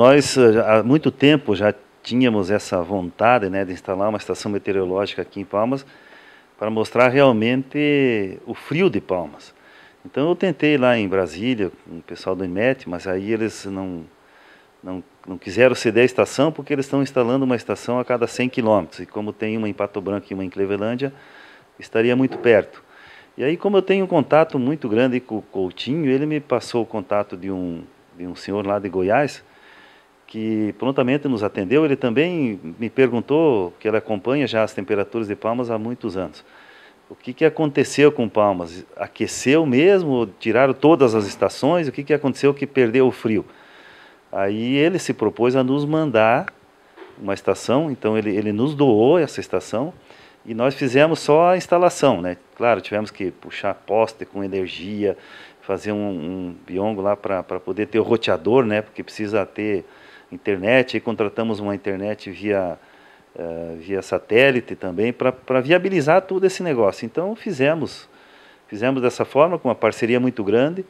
Nós eh, há muito tempo já tínhamos essa vontade né, de instalar uma estação meteorológica aqui em Palmas para mostrar realmente o frio de Palmas. Então eu tentei lá em Brasília com o pessoal do IMET, mas aí eles não, não, não quiseram ceder a estação porque eles estão instalando uma estação a cada 100 quilômetros. E como tem uma em Pato Branco e uma em Clevelândia, estaria muito perto. E aí como eu tenho um contato muito grande com o Coutinho, ele me passou o contato de um, de um senhor lá de Goiás, que prontamente nos atendeu. Ele também me perguntou, que ele acompanha já as temperaturas de Palmas há muitos anos. O que, que aconteceu com Palmas? Aqueceu mesmo? Tiraram todas as estações? O que, que aconteceu que perdeu o frio? Aí ele se propôs a nos mandar uma estação, então ele, ele nos doou essa estação e nós fizemos só a instalação, né? Claro, tivemos que puxar poste com energia, fazer um, um biongo lá para poder ter o roteador, né? Porque precisa ter internet, e contratamos uma internet via, uh, via satélite também para viabilizar todo esse negócio. Então fizemos, fizemos dessa forma, com uma parceria muito grande,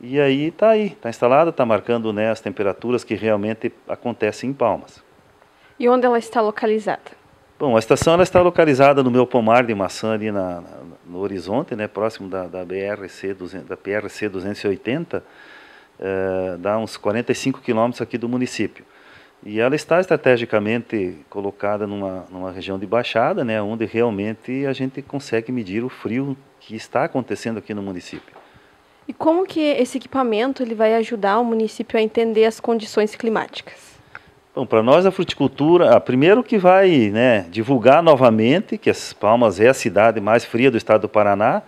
e aí está aí, está instalada, está marcando né, as temperaturas que realmente acontecem em Palmas. E onde ela está localizada? Bom, a estação ela está localizada no meu pomar de maçã ali na, na no horizonte, né, próximo da, da BRC 200, da PRC 280, é, dá uns 45 quilômetros aqui do município. E ela está estrategicamente colocada numa, numa região de baixada, né, onde realmente a gente consegue medir o frio que está acontecendo aqui no município. E como que esse equipamento ele vai ajudar o município a entender as condições climáticas? Bom, para nós a fruticultura, a primeiro que vai né, divulgar novamente que as Palmas é a cidade mais fria do estado do Paraná,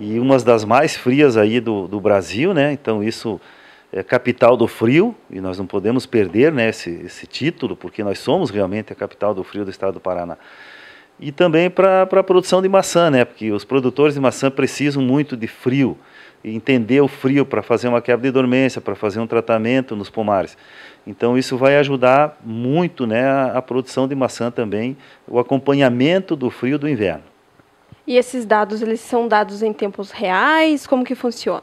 e uma das mais frias aí do, do Brasil, né? Então isso é capital do frio e nós não podemos perder né, esse, esse título porque nós somos realmente a capital do frio do estado do Paraná. E também para a produção de maçã, né? Porque os produtores de maçã precisam muito de frio entender o frio para fazer uma quebra de dormência, para fazer um tratamento nos pomares. Então isso vai ajudar muito, né, a, a produção de maçã também, o acompanhamento do frio do inverno. E esses dados, eles são dados em tempos reais? Como que funciona?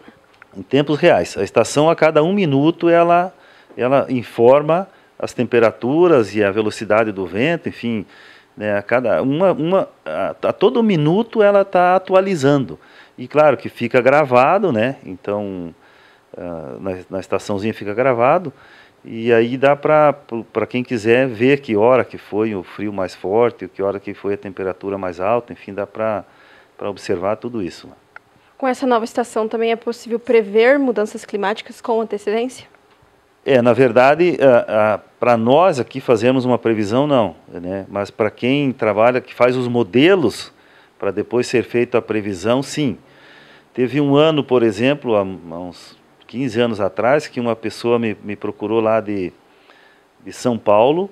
Em tempos reais. A estação, a cada um minuto, ela, ela informa as temperaturas e a velocidade do vento, enfim, né, a cada uma, uma a, a todo minuto ela está atualizando. E claro que fica gravado, né? Então, uh, na, na estaçãozinha fica gravado. E aí dá para quem quiser ver que hora que foi o frio mais forte, que hora que foi a temperatura mais alta, enfim, dá para para observar tudo isso. Com essa nova estação também é possível prever mudanças climáticas com antecedência? É, na verdade, para nós aqui fazemos uma previsão, não. Né? Mas para quem trabalha, que faz os modelos, para depois ser feita a previsão, sim. Teve um ano, por exemplo, há uns 15 anos atrás, que uma pessoa me, me procurou lá de, de São Paulo,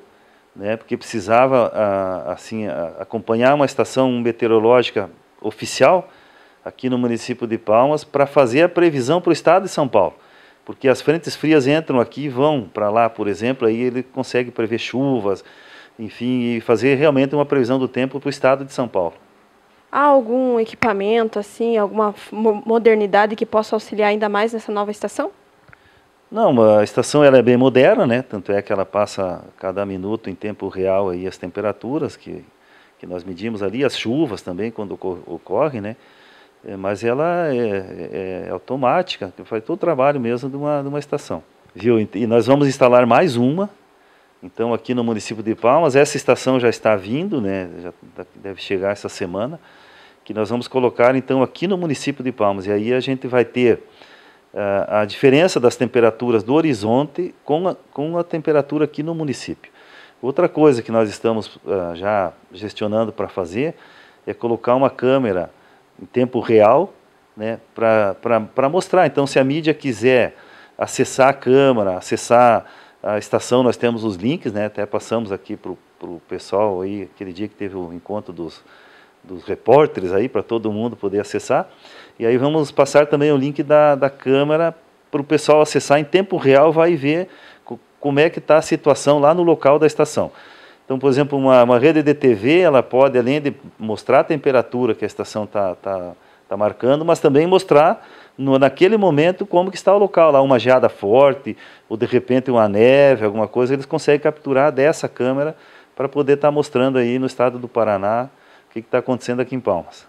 né, porque precisava assim acompanhar uma estação meteorológica oficial aqui no município de Palmas para fazer a previsão para o estado de São Paulo. Porque as frentes frias entram aqui e vão para lá, por exemplo, aí ele consegue prever chuvas, enfim, e fazer realmente uma previsão do tempo para o estado de São Paulo. Há algum equipamento, assim, alguma modernidade que possa auxiliar ainda mais nessa nova estação? Não, a estação ela é bem moderna, né? Tanto é que ela passa cada minuto em tempo real aí as temperaturas que, que nós medimos ali, as chuvas também, quando ocorrem, né? É, mas ela é, é, é automática, faz todo o trabalho mesmo de uma, de uma estação. Viu? E nós vamos instalar mais uma, então aqui no município de Palmas, essa estação já está vindo, né? Já tá, deve chegar essa semana, que nós vamos colocar então aqui no município de Palmas. E aí a gente vai ter ah, a diferença das temperaturas do horizonte com a, com a temperatura aqui no município. Outra coisa que nós estamos uh, já gestionando para fazer é colocar uma câmera em tempo real né, para mostrar. Então, se a mídia quiser acessar a câmera, acessar a estação, nós temos os links, né, até passamos aqui para o pessoal aí, aquele dia que teve o encontro dos, dos repórteres aí, para todo mundo poder acessar. E aí vamos passar também o link da, da câmera para o pessoal acessar em tempo real, vai ver como é que está a situação lá no local da estação. Então, por exemplo, uma, uma rede de TV, ela pode, além de mostrar a temperatura que a estação está tá, tá marcando, mas também mostrar no, naquele momento como que está o local lá, uma geada forte, ou de repente uma neve, alguma coisa, eles conseguem capturar dessa câmera para poder estar tá mostrando aí no estado do Paraná o que está acontecendo aqui em Palmas.